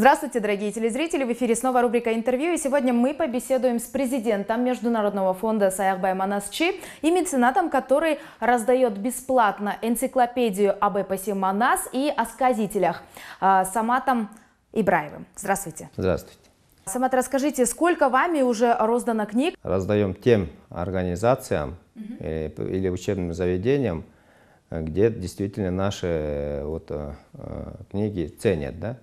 Здравствуйте, дорогие телезрители! В эфире снова рубрика «Интервью». И сегодня мы побеседуем с президентом Международного фонда Саягбай Манасчи и меценатом, который раздает бесплатно энциклопедию об эпосе Манас и о сказителях а, Саматом Ибраевым. Здравствуйте! Здравствуйте! Самат, расскажите, сколько вами уже роздано книг? Раздаем тем организациям угу. или учебным заведениям, где действительно наши э, вот, э, книги ценят, да?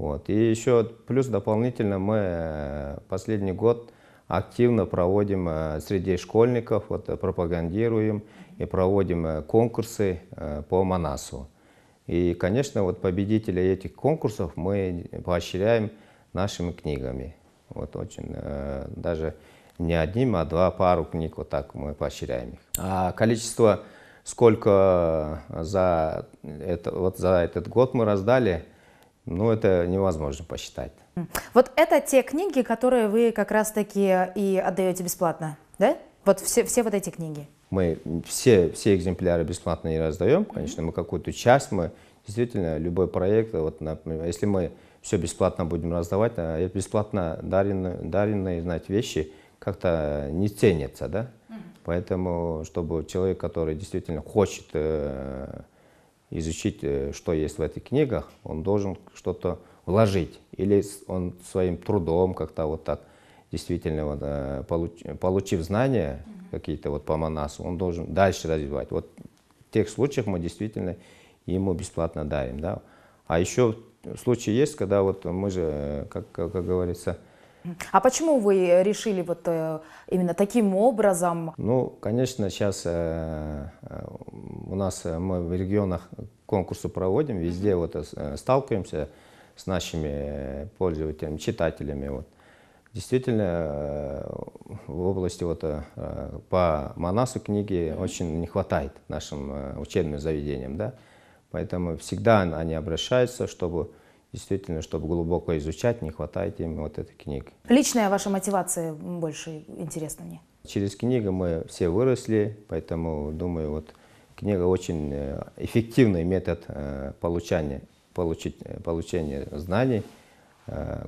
Вот. И еще плюс дополнительно мы э, последний год активно проводим э, среди школьников, вот, э, пропагандируем и проводим конкурсы по Манасу. И, конечно, вот победителей этих конкурсов мы поощряем нашими книгами. Вот очень, даже не одним, а два пару книг вот так мы поощряем их. А количество, сколько за, это, вот за этот год мы раздали – ну, это невозможно посчитать. Вот это те книги, которые вы как раз-таки и отдаете бесплатно, да? Вот все, все вот эти книги? Мы все, все экземпляры бесплатно не раздаем, конечно, мы какую-то часть, мы действительно любой проект, вот, например, если мы все бесплатно будем раздавать, а бесплатно даренные, даренные знать, вещи как-то не ценятся, да? Поэтому, чтобы человек, который действительно хочет э, изучить, э, что есть в этих книгах, он должен что-то вложить. Или он своим трудом как-то вот так, действительно, вот, э, получ, получив знания какие-то вот по Манасу, он должен дальше развивать. Вот в тех случаях мы действительно ему бесплатно даем. Да? А еще случаи есть, когда вот мы же, э, как, как говорится, а почему вы решили вот э, именно таким образом? Ну, конечно, сейчас э, э, у нас мы в регионах конкурсы проводим, везде вот сталкиваемся с нашими пользователями, читателями. Вот. Действительно, в области вот, по Манасу книги очень не хватает нашим учебным заведениям. Да? Поэтому всегда они обращаются, чтобы действительно, чтобы глубоко изучать, не хватает им вот этой книги. Личная ваша мотивация больше интересна мне? Через книгу мы все выросли, поэтому, думаю, вот книга очень э, эффективный метод э, получения, получить, э, получения знаний,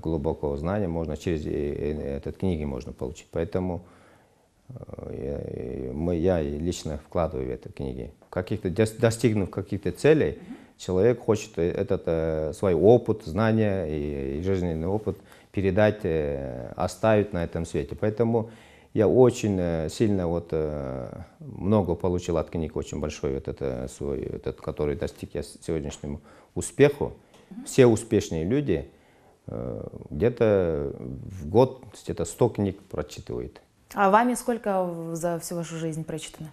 глубокого знания можно через этот книги можно получить. Поэтому мы, я лично вкладываю в это книги. Каких-то, достигнув каких-то целей, человек хочет э, этот э, свой опыт, знания и, и жизненный опыт передать, э, оставить на этом свете. Поэтому я очень э, сильно вот э, много получил от книг, очень большой вот это свой, этот, который достиг я сегодняшнему успеху. Все успешные люди э, где-то в год где-то 100 книг прочитывают. А вами сколько за всю вашу жизнь прочитано?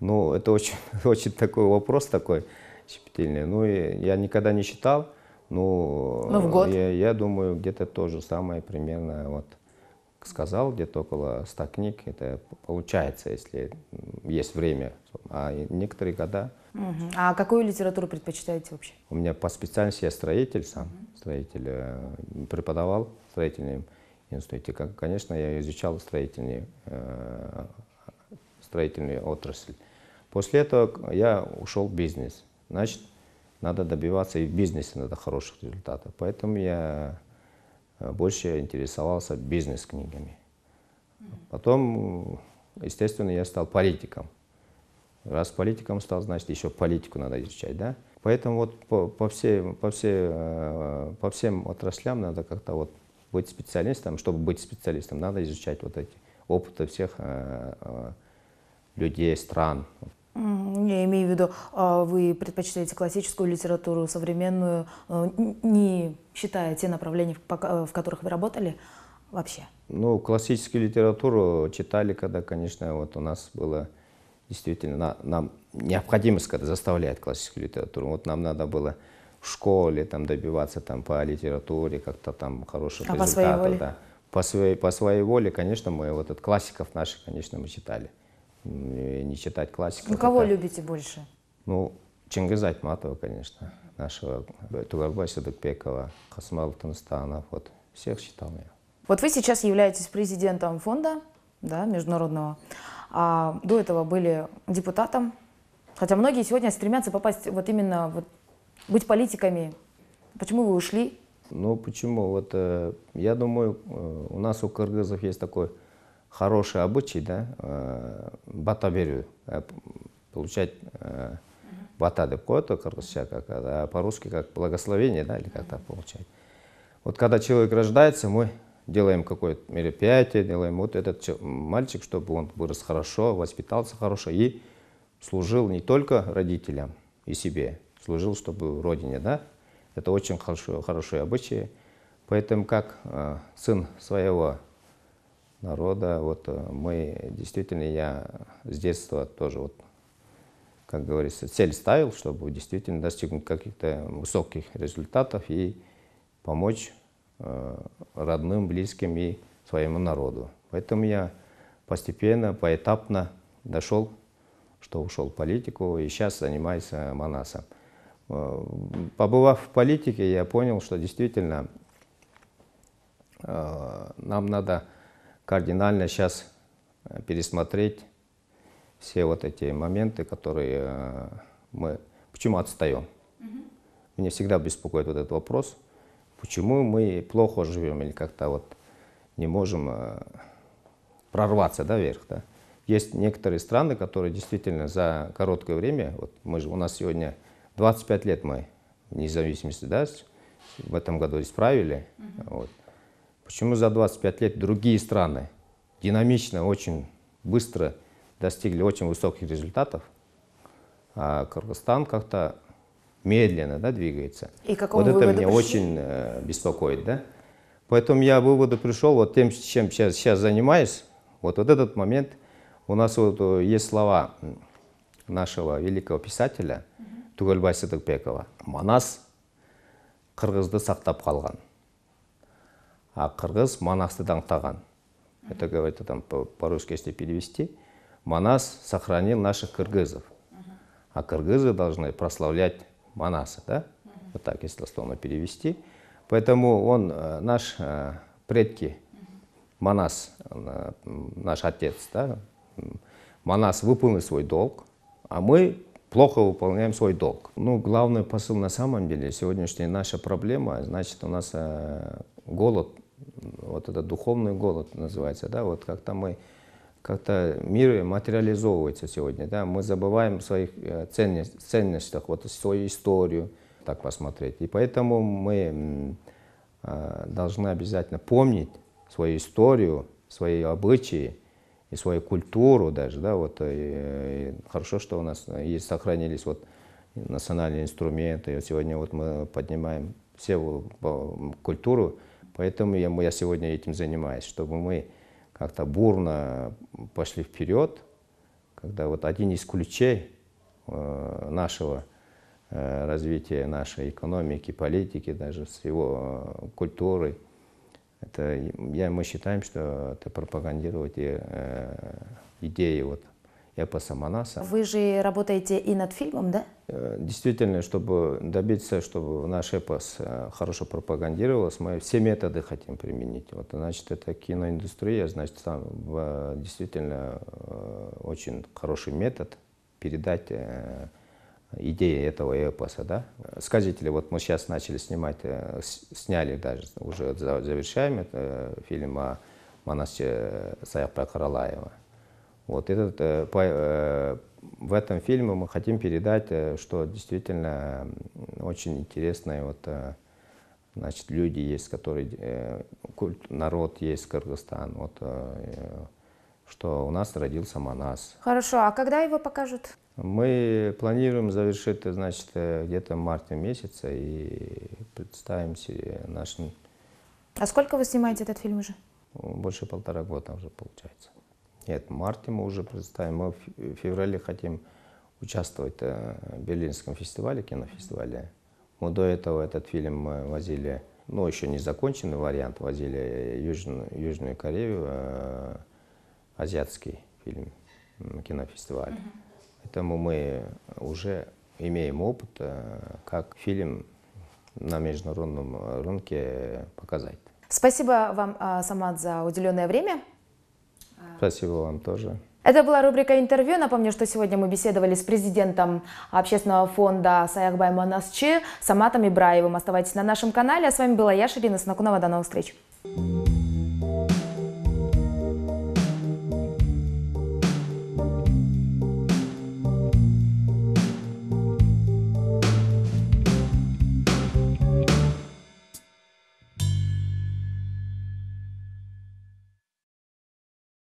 Ну, это очень, очень такой вопрос такой щепетильные. Ну, я никогда не считал, но ну, в год. Я, я думаю, где-то то же самое примерно, вот сказал, где-то около 100 книг. Это получается, если есть время. А некоторые года... Угу. А какую литературу предпочитаете вообще? У меня по специальности я строитель сам. Строитель э, преподавал в строительном институте. Конечно, я изучал строительные э, строительную отрасль. После этого я ушел в бизнес. Значит, надо добиваться и в бизнесе надо хороших результатов. Поэтому я э, больше интересовался бизнес-книгами. Потом, естественно, я стал политиком. Раз политиком стал, значит, еще политику надо изучать, да? Поэтому вот по, по, всей, по, всей, э, по всем отраслям надо как-то вот быть специалистом. Чтобы быть специалистом, надо изучать вот эти опыты всех э, людей, стран, я имею в виду, а, вы предпочитаете классическую литературу, современную, э, не считая те направления, в которых вы работали вообще? Ну, классическую литературу читали, когда, конечно, вот у нас было действительно, нам необходимость, когда заставляет классическую литературу. Вот нам надо было в школе там добиваться там по литературе, как-то там хороших а результатов. По своей воле? Да. По своей, по своей воле, конечно, мы вот от классиков наших, конечно, мы читали. Э, не читать классику. Ну, кого это... любите больше? Ну, Чингиза Айтматова, конечно, нашего Тугарбай Садыкпекова, Хасмал Тунстанов, вот всех читал я. Вот вы сейчас являетесь президентом фонда да, международного, а до этого были депутатом, хотя многие сегодня стремятся попасть вот именно, вот, быть политиками. Почему вы ушли? Ну, почему? Вот э, я думаю, э, у нас у кыргызов есть такой хороший обычай, да, э, бата беру, э, получать э, бата деп коет кыргызча как а по-русски как благословение, да, или как то получать. Вот когда человек рождается, мы делаем какое-то мероприятие, делаем вот этот мальчик, чтобы он вырос хорошо, воспитался хорошо и служил не только родителям и себе, служил, чтобы родине, да. Это очень хорошо, хорошие обычаи. Поэтому как э, сын своего народа. Вот э, мы действительно, я с детства тоже вот, как говорится, цель ставил, чтобы действительно достигнуть каких-то высоких результатов и помочь э, родным, близким и своему народу. Поэтому я постепенно, поэтапно дошел, что ушел в политику и сейчас занимаюсь э, Манасом. Э, побывав в политике, я понял, что действительно э, нам надо кардинально сейчас э, пересмотреть все вот эти моменты, которые э, мы... Почему отстаем? Угу. Меня всегда беспокоит вот этот вопрос, почему мы плохо живем или как-то вот не можем э, прорваться да, вверх. Да? Есть некоторые страны, которые действительно за короткое время, вот мы же, у нас сегодня 25 лет мы в независимости, да, в этом году исправили, угу. вот, Почему за 25 лет другие страны динамично, очень быстро достигли очень высоких результатов, а Кыргызстан как-то медленно да, двигается. И вот это меня пришли? очень э, беспокоит. Да? Поэтому я выводу пришел, вот тем, чем сейчас, сейчас занимаюсь, вот, вот этот момент, у нас вот э, есть слова нашего великого писателя Тугальбай Сыдыкбекова. Манас Кыргызды сактап калган а қырғыз манасты даңқтаған это говорит там по русски если перевести манас сохранил наших кыргызов а кыргызы должны прославлять манаса да вот так если дословно перевести поэтому он э, наш э, предки манас э, наш отец да манас выполнил свой долг а мы плохо выполняем свой долг. Ну, главный посыл на самом деле, сегодняшняя наша проблема, значит, у нас э, голод вот этот духовный голод называется, да, вот как-то мы как-то мир материализовывается сегодня, да, мы забываем о своих э, ценностях, ценностях, вот свою историю, так посмотреть. И поэтому мы э, должны обязательно помнить свою историю, свои обычаи и свою культуру даже, да, вот и, э, и хорошо, что у нас есть сохранились вот национальные инструменты, и сегодня вот мы поднимаем все культуру, Поэтому я, я сегодня этим занимаюсь, чтобы мы как-то бурно пошли вперед, когда вот один из ключей э, нашего э, развития нашей экономики, политики, даже всего э, культуры. Это, я, мы считаем, что это пропагандировать идеи вот, эпоса Саманаса. Вы же работаете и над фильмом, да? Э, действительно, чтобы добиться, чтобы наш эпос э, хорошо пропагандировался, мы все методы хотим применить. Вот, значит, это киноиндустрия, значит, там э, действительно очень хороший метод передать идеи этого эпоса, да. Скажите ли, вот мы сейчас начали снимать, сняли даже, уже завершаем это, фильм о монастыре Саяпа Каралаева. Вот этот, э, по, э, в этом фильме мы хотим передать, э, что действительно очень интересные вот, значит, люди есть, которые, культ, народ есть Кыргызстан. Вот, что у нас родился Манас. Хорошо, а когда его покажут? Мы планируем завершить, значит, где-то марте месяца и представим себе нашим... А сколько вы снимаете этот фильм уже? Больше полтора года уже получается. Нет, в марте мы уже представим. Мы в феврале хотим участвовать э, в Берлинском фестивале, кинофестивале. Мы до этого этот фильм э, возили, ну, еще не законченный вариант, возили Южную, Южную Корею, э, азиатский фильм, кинофестиваль. Mm-hmm. Поэтому мы уже имеем опыт, э, как фильм на международном рынке показать. Спасибо вам, а, Самат, за уделенное время. Спасибо вам тоже. Это была рубрика «Интервью». Напомню, что сегодня мы беседовали с президентом общественного фонда Саяхбай Манасчи Саматом Ибраевым. Оставайтесь на нашем канале. А с вами была я, Ширина Снакунова. До новых встреч.